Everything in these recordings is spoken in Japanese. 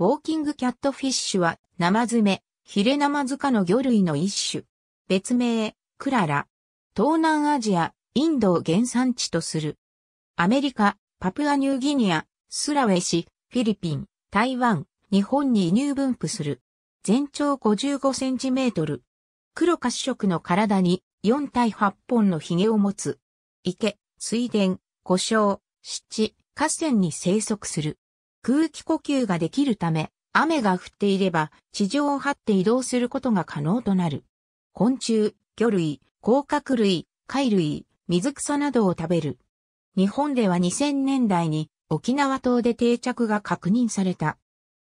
ウォーキングキャットフィッシュは、ナマズメ、ヒレナマズ科の魚類の一種。別名、クララ。東南アジア、インドを原産地とする。アメリカ、パプアニューギニア、スラウェシ、フィリピン、台湾、日本に輸入分布する。全長55センチメートル。黒褐色の体に4体8本の髭を持つ。池、水田、湖沼、湿地、河川に生息する。空気呼吸ができるため、雨が降っていれば地上を張って移動することが可能となる。昆虫、魚類、甲殻類、貝類、水草などを食べる。日本では2000年代に沖縄島で定着が確認された。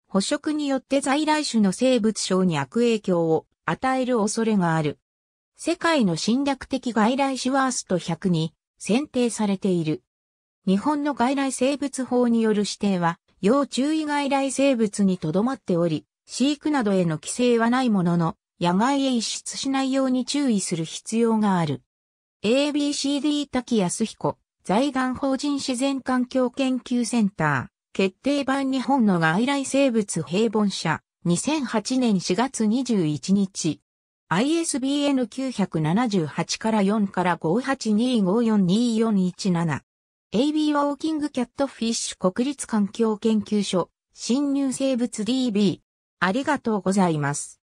捕食によって在来種の生物症に悪影響を与える恐れがある。世界の侵略的外来種ワースト100に選定されている。日本の外来生物法による指定は要注意外来生物にとどまっており、飼育などへの規制はないものの、野外へ移出しないように注意する必要がある。ABCD 滝康彦、財団法人自然環境研究センター、決定版日本の外来生物平凡者、2008年4月21日。ISBN 978から4から582542417。AB ウォーキングキャットフィッシュ国立環境研究所、新入生物 DB。ありがとうございます。